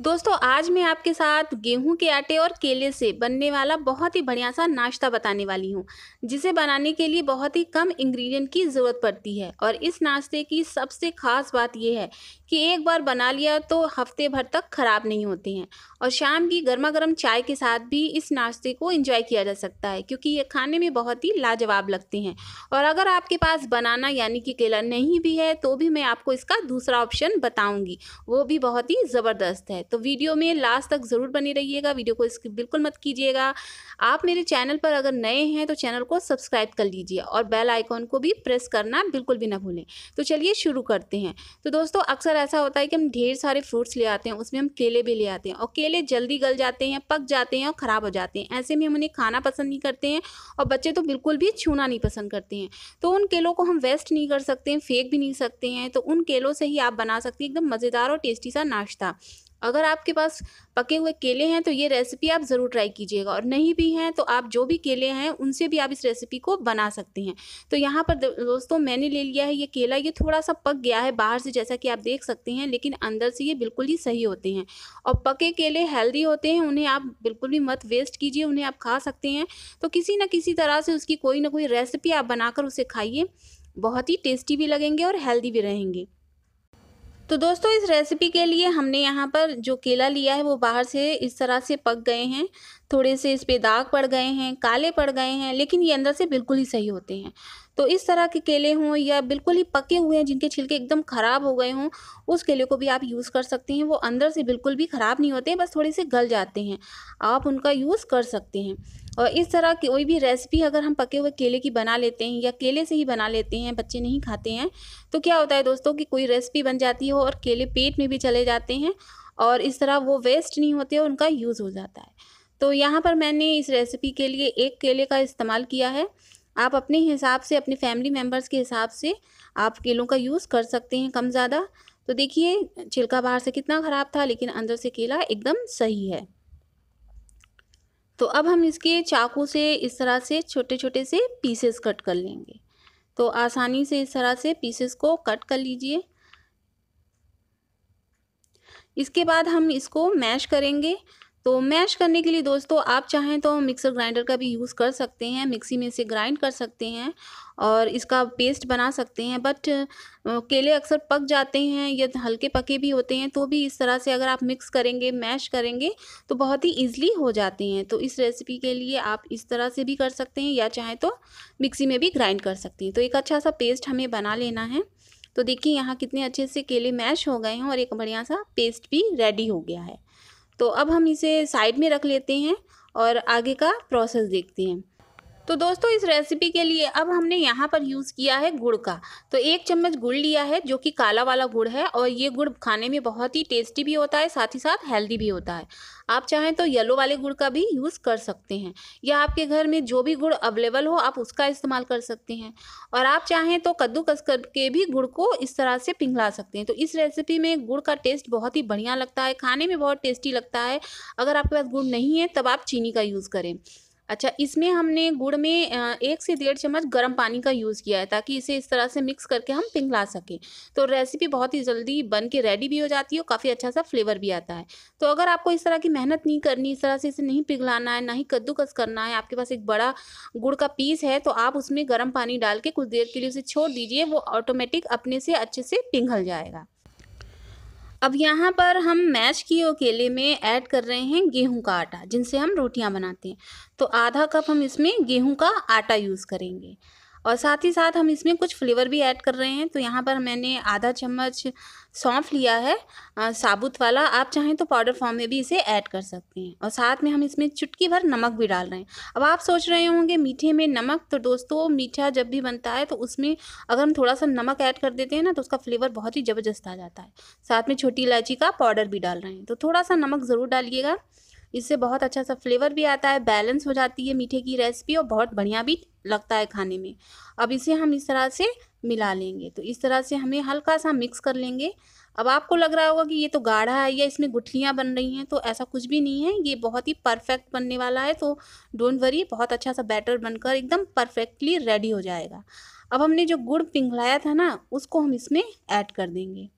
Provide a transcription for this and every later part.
दोस्तों आज मैं आपके साथ गेहूं के आटे और केले से बनने वाला बहुत ही बढ़िया सा नाश्ता बताने वाली हूं जिसे बनाने के लिए बहुत ही कम इंग्रेडिएंट की ज़रूरत पड़ती है और इस नाश्ते की सबसे ख़ास बात यह है कि एक बार बना लिया तो हफ्ते भर तक ख़राब नहीं होते हैं और शाम की गर्मा गर्म चाय के साथ भी इस नाश्ते को इंजॉय किया जा सकता है क्योंकि ये खाने में बहुत ही लाजवाब लगते हैं और अगर आपके पास बनाना यानी कि केला नहीं भी है तो भी मैं आपको इसका दूसरा ऑप्शन बताऊँगी वो भी बहुत ही ज़बरदस्त है तो वीडियो में लास्ट तक ज़रूर बने रहिएगा वीडियो को स्किप बिल्कुल मत कीजिएगा आप मेरे चैनल पर अगर नए हैं तो चैनल को सब्सक्राइब कर लीजिए और बेल आइकॉन को भी प्रेस करना बिल्कुल भी ना भूलें तो चलिए शुरू करते हैं तो दोस्तों अक्सर ऐसा होता है कि हम ढेर सारे फ्रूट्स ले आते हैं उसमें हम केले भी ले आते हैं और केले जल्दी गल जाते हैं पक जाते हैं और ख़राब हो जाते हैं ऐसे में हम उन्हें खाना पसंद नहीं करते हैं और बच्चे तो बिल्कुल भी छूना नहीं पसंद करते हैं तो उन केलों को हम वेस्ट नहीं कर सकते हैं फेंक भी नहीं सकते हैं तो उन केलों से ही आप बना सकते हैं एकदम मज़ेदार और टेस्टी सा नाश्ता अगर आपके पास पके हुए केले हैं तो ये रेसिपी आप ज़रूर ट्राई कीजिएगा और नहीं भी हैं तो आप जो भी केले हैं उनसे भी आप इस रेसिपी को बना सकते हैं तो यहाँ पर दोस्तों मैंने ले लिया है ये केला ये थोड़ा सा पक गया है बाहर से जैसा कि आप देख सकते हैं लेकिन अंदर से ये बिल्कुल ही सही होते हैं और पके केले हेल्दी होते हैं उन्हें आप बिल्कुल भी मत वेस्ट कीजिए उन्हें आप खा सकते हैं तो किसी न किसी तरह से उसकी कोई ना कोई रेसिपी आप बनाकर उसे खाइए बहुत ही टेस्टी भी लगेंगे और हेल्दी भी रहेंगे तो दोस्तों इस रेसिपी के लिए हमने यहाँ पर जो केला लिया है वो बाहर से इस तरह से पक गए हैं थोड़े से इस पर दाग पड़ गए हैं काले पड़ गए हैं लेकिन ये अंदर से बिल्कुल ही सही होते हैं तो इस तरह के केले हों या बिल्कुल ही पके हुए हैं जिनके छिलके एकदम ख़राब हो गए हों उस केले को भी आप यूज़ कर सकते हैं वो अंदर से बिल्कुल भी ख़राब नहीं होते बस थोड़े से गल जाते हैं आप उनका यूज़ कर सकते हैं और इस तरह की कोई भी रेसिपी अगर हम पके हुए केले की बना लेते हैं या केले से ही बना लेते हैं बच्चे नहीं खाते हैं तो क्या होता है दोस्तों कि कोई रेसिपी बन जाती हो और केले पेट में भी चले जाते हैं और इस तरह वो वेस्ट नहीं होते और उनका यूज़ हो जाता है तो यहाँ पर मैंने इस रेसिपी के लिए एक केले का इस्तेमाल किया है आप अपने हिसाब से अपने फैमिली मेम्बर्स के हिसाब से आप केलों का यूज़ कर सकते हैं कम ज़्यादा तो देखिए छिलका बाहर से कितना ख़राब था लेकिन अंदर से केला एकदम सही है तो अब हम इसके चाकू से इस तरह से छोटे छोटे से पीसेस कट कर लेंगे तो आसानी से इस तरह से पीसेस को कट कर लीजिए इसके बाद हम इसको मैश करेंगे तो मैश करने के लिए दोस्तों आप चाहें तो मिक्सर ग्राइंडर का भी यूज़ कर सकते हैं मिक्सी में इसे ग्राइंड कर सकते हैं और इसका पेस्ट बना सकते हैं बट केले अक्सर पक जाते हैं या हल्के पके भी होते हैं तो भी इस तरह से अगर आप मिक्स करेंगे मैश करेंगे तो बहुत ही ईजिली हो जाते हैं तो इस रेसिपी के लिए आप इस तरह से भी कर सकते हैं या चाहें तो मिक्सी में भी ग्राइंड कर सकते हैं तो एक अच्छा सा पेस्ट हमें बना लेना है तो देखिए यहाँ कितने अच्छे से केले मैश हो गए हैं और एक बढ़िया सा पेस्ट भी रेडी हो गया है तो अब हम इसे साइड में रख लेते हैं और आगे का प्रोसेस देखते हैं तो दोस्तों इस रेसिपी के लिए अब हमने यहाँ पर यूज़ किया है गुड़ का तो एक चम्मच गुड़ लिया है जो कि काला वाला गुड़ है और ये गुड़ खाने में बहुत ही टेस्टी भी होता है साथ ही साथ हेल्दी भी होता है आप चाहें तो येलो वाले गुड़ का भी यूज़ कर सकते हैं या आपके घर में जो भी गुड़ अवेलेबल हो आप उसका इस्तेमाल कर सकते हैं और आप चाहें तो कद्दूकस करके भी गुड़ को इस तरह से पिघला सकते हैं तो इस रेसिपी में गुड़ का टेस्ट बहुत ही बढ़िया लगता है खाने में बहुत टेस्टी लगता है अगर आपके पास गुड़ नहीं है तब आप चीनी का यूज़ करें अच्छा इसमें हमने गुड़ में एक से डेढ़ चम्मच गर्म पानी का यूज़ किया है ताकि इसे इस तरह से मिक्स करके हम पिघला सकें तो रेसिपी बहुत ही जल्दी बन के रेडी भी हो जाती है और काफ़ी अच्छा सा फ्लेवर भी आता है तो अगर आपको इस तरह की मेहनत नहीं करनी इस तरह से इसे नहीं पिघलाना है ना ही कद्दूकस करना है आपके पास एक बड़ा गुड़ का पीस है तो आप उसमें गर्म पानी डाल के कुछ देर के लिए उसे छोड़ दीजिए वो ऑटोमेटिक अपने से अच्छे से पिघल जाएगा अब यहाँ पर हम मैश किए केले में ऐड कर रहे हैं गेहूं का आटा जिनसे हम रोटियां बनाते हैं तो आधा कप हम इसमें गेहूं का आटा यूज़ करेंगे और साथ ही साथ हम इसमें कुछ फ्लेवर भी ऐड कर रहे हैं तो यहाँ पर मैंने आधा चम्मच सौंफ लिया है आ, साबुत वाला आप चाहें तो पाउडर फॉर्म में भी इसे ऐड कर सकते हैं और साथ में हम इसमें चुटकी भर नमक भी डाल रहे हैं अब आप सोच रहे होंगे मीठे में नमक तो दोस्तों मीठा जब भी बनता है तो उसमें अगर हम थोड़ा सा नमक ऐड कर देते हैं ना तो उसका फ्लेवर बहुत ही ज़बरदस्त आ जाता है साथ में छोटी इलायची का पाउडर भी डाल रहे हैं तो थोड़ा सा नमक ज़रूर डालिएगा इससे बहुत अच्छा सा फ्लेवर भी आता है बैलेंस हो जाती है मीठे की रेसिपी और बहुत बढ़िया भी लगता है खाने में अब इसे हम इस तरह से मिला लेंगे तो इस तरह से हमें हल्का सा मिक्स कर लेंगे अब आपको लग रहा होगा कि ये तो गाढ़ा है या इसमें गुठलियाँ बन रही हैं तो ऐसा कुछ भी नहीं है ये बहुत ही परफेक्ट बनने वाला है तो डोंट वरी बहुत अच्छा सा बैटर बनकर एकदम परफेक्टली रेडी हो जाएगा अब हमने जो गुड़ पिघलाया था ना उसको हम इसमें ऐड कर देंगे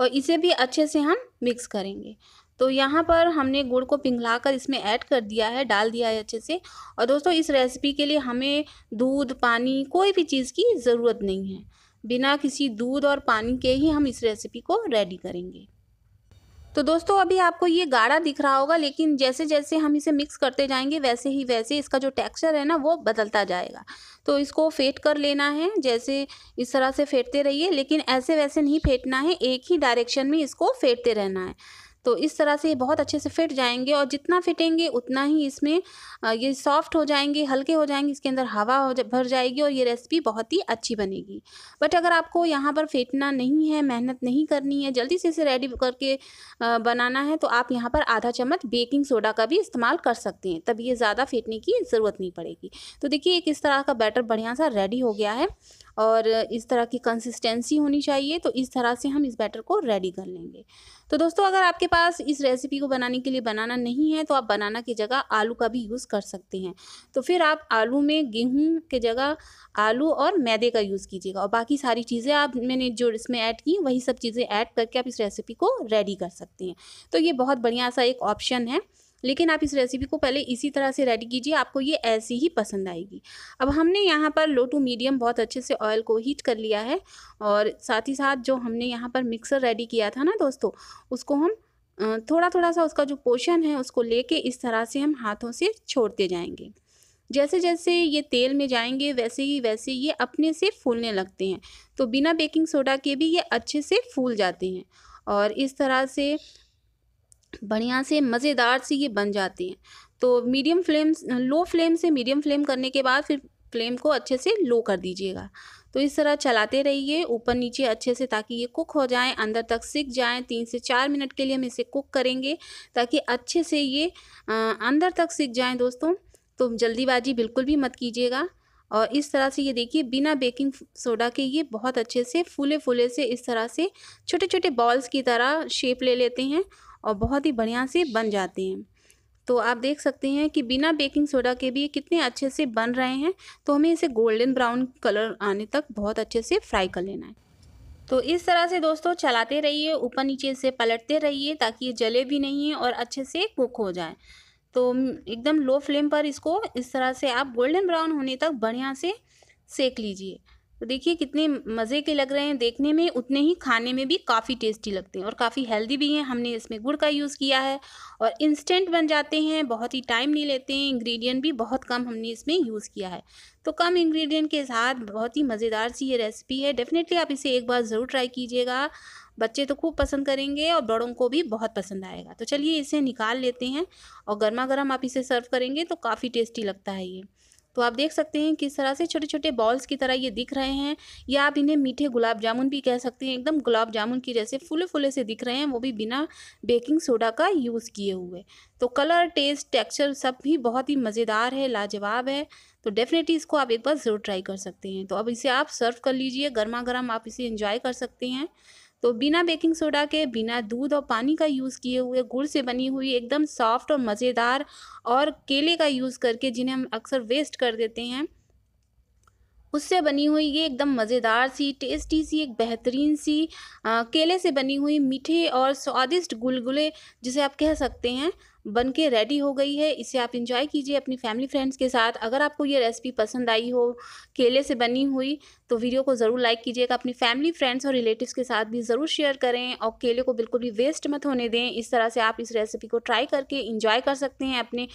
और इसे भी अच्छे से हम मिक्स करेंगे तो यहाँ पर हमने गुड़ को पिघलाकर इसमें ऐड कर दिया है डाल दिया है अच्छे से और दोस्तों इस रेसिपी के लिए हमें दूध पानी कोई भी चीज़ की ज़रूरत नहीं है बिना किसी दूध और पानी के ही हम इस रेसिपी को रेडी करेंगे तो दोस्तों अभी आपको ये गाढ़ा दिख रहा होगा लेकिन जैसे जैसे हम इसे मिक्स करते जाएंगे वैसे ही वैसे इसका जो टेक्सचर है ना वो बदलता जाएगा तो इसको फेंट कर लेना है जैसे इस तरह से फेंटते रहिए लेकिन ऐसे वैसे नहीं फेंटना है एक ही डायरेक्शन में इसको फेंटते रहना है तो इस तरह से ये बहुत अच्छे से फिट जाएंगे और जितना फिटेंगे उतना ही इसमें ये सॉफ्ट हो जाएंगे हल्के हो जाएंगे इसके अंदर हवा हो जा, भर जाएगी और ये रेसिपी बहुत ही अच्छी बनेगी बट अगर आपको यहाँ पर फेंटना नहीं है मेहनत नहीं करनी है जल्दी से इसे रेडी करके बनाना है तो आप यहाँ पर आधा चम्मच बेकिंग सोडा का भी इस्तेमाल कर सकते हैं तब ये ज़्यादा फेंटने की ज़रूरत नहीं पड़ेगी तो देखिए एक इस तरह का बैटर बढ़िया सा रेडी हो गया है और इस तरह की कंसिस्टेंसी होनी चाहिए तो इस तरह से हम इस बैटर को रेडी कर लेंगे तो दोस्तों अगर आपके पास इस रेसिपी को बनाने के लिए बनाना नहीं है तो आप बनाना की जगह आलू का भी यूज़ कर सकते हैं तो फिर आप आलू में गेहूँ के जगह आलू और मैदे का यूज़ कीजिएगा और बाकी सारी चीज़ें आप मैंने जो इसमें ऐड की वही सब चीज़ें ऐड करके आप इस रेसिपी को रेडी कर सकते हैं तो ये बहुत बढ़िया सा एक ऑप्शन है लेकिन आप इस रेसिपी को पहले इसी तरह से रेडी कीजिए आपको ये ऐसी ही पसंद आएगी अब हमने यहाँ पर लो टू मीडियम बहुत अच्छे से ऑयल को हीट कर लिया है और साथ ही साथ जो हमने यहाँ पर मिक्सर रेडी किया था ना दोस्तों उसको हम थोड़ा थोड़ा सा उसका जो पोशन है उसको लेके इस तरह से हम हाथों से छोड़ते जाएंगे जैसे जैसे ये तेल में जाएंगे वैसे ही वैसे ये अपने से फूलने लगते हैं तो बिना बेकिंग सोडा के भी ये अच्छे से फूल जाते हैं और इस तरह से बढ़िया से मज़ेदार सी ये बन जाती हैं तो मीडियम फ्लेम लो फ्लेम से मीडियम फ्लेम करने के बाद फिर फ्लेम को अच्छे से लो कर दीजिएगा तो इस तरह चलाते रहिए ऊपर नीचे अच्छे से ताकि ये कुक हो जाए अंदर तक सिक जाए तीन से चार मिनट के लिए हम इसे कुक करेंगे ताकि अच्छे से ये अंदर तक सिक जाए दोस्तों तो जल्दीबाजी बिल्कुल भी मत कीजिएगा और इस तरह से ये देखिए बिना बेकिंग सोडा के ये बहुत अच्छे से फूले फूले से इस तरह से छोटे छोटे बॉल्स की तरह शेप ले लेते हैं और बहुत ही बढ़िया से बन जाते हैं तो आप देख सकते हैं कि बिना बेकिंग सोडा के भी ये कितने अच्छे से बन रहे हैं तो हमें इसे गोल्डन ब्राउन कलर आने तक बहुत अच्छे से फ्राई कर लेना है तो इस तरह से दोस्तों चलाते रहिए ऊपर नीचे से पलटते रहिए ताकि ये जले भी नहीं है और अच्छे से कुक हो जाए तो एकदम लो फ्लेम पर इसको इस तरह से आप गोल्डन ब्राउन होने तक बढ़िया से सेक लीजिए तो देखिए कितने मज़े के लग रहे हैं देखने में उतने ही खाने में भी काफ़ी टेस्टी लगते हैं और काफ़ी हेल्दी भी हैं हमने इसमें गुड़ का यूज़ किया है और इंस्टेंट बन जाते हैं बहुत ही टाइम नहीं लेते हैं इंग्रेडिएंट भी बहुत कम हमने इसमें यूज़ किया है तो कम इंग्रेडिएंट के साथ बहुत ही मज़ेदार सी ये रेसिपी है डेफिनेटली आप इसे एक बार ज़रूर ट्राई कीजिएगा बच्चे तो खूब पसंद करेंगे और बड़ों को भी बहुत पसंद आएगा तो चलिए इसे निकाल लेते हैं और गर्मा गर्म आप इसे सर्व करेंगे तो काफ़ी टेस्टी लगता है ये तो आप देख सकते हैं किस तरह से छोटे छोटे बॉल्स की तरह ये दिख रहे हैं या आप इन्हें मीठे गुलाब जामुन भी कह सकते हैं एकदम गुलाब जामुन की जैसे फूले फुले से दिख रहे हैं वो भी बिना बेकिंग सोडा का यूज़ किए हुए तो कलर टेस्ट टेक्स्चर सब भी बहुत ही मज़ेदार है लाजवाब है तो डेफिनेटली इसको आप एक बार ज़रूर ट्राई कर सकते हैं तो अब इसे आप सर्व कर लीजिए गर्मा गर्म आप इसे इंजॉय कर सकते हैं तो बिना बेकिंग सोडा के बिना दूध और पानी का यूज़ किए हुए गुड़ से बनी हुई एकदम सॉफ्ट और मज़ेदार और केले का यूज़ करके जिन्हें हम अक्सर वेस्ट कर देते हैं उससे बनी हुई ये एकदम मज़ेदार सी टेस्टी सी एक बेहतरीन सी आ, केले से बनी हुई मीठे और स्वादिष्ट गुलगुले जिसे आप कह सकते हैं बन के रेडी हो गई है इसे आप इंजॉय कीजिए अपनी फैमिली फ्रेंड्स के साथ अगर आपको ये रेसिपी पसंद आई हो केले से बनी हुई तो वीडियो को ज़रूर लाइक कीजिएगा अपनी फैमिली फ्रेंड्स और रिलेटिव्स के साथ भी ज़रूर शेयर करें और केले को बिल्कुल भी वेस्ट मत होने दें इस तरह से आप इस रेसिपी को ट्राई करके इंजॉय कर सकते हैं अपने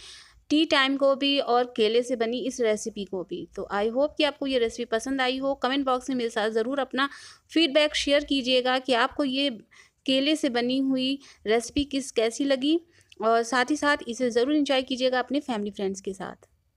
टी टाइम को भी और केले से बनी इस रेसिपी को भी तो आई होप कि आपको ये रेसिपी पसंद आई हो कमेंट बॉक्स में मेरे साथ ज़रूर अपना फीडबैक शेयर कीजिएगा कि आपको ये केले से बनी हुई रेसिपी किस कैसी लगी और साथ ही साथ इसे ज़रूर इंजॉय कीजिएगा अपने फैमिली फ्रेंड्स के साथ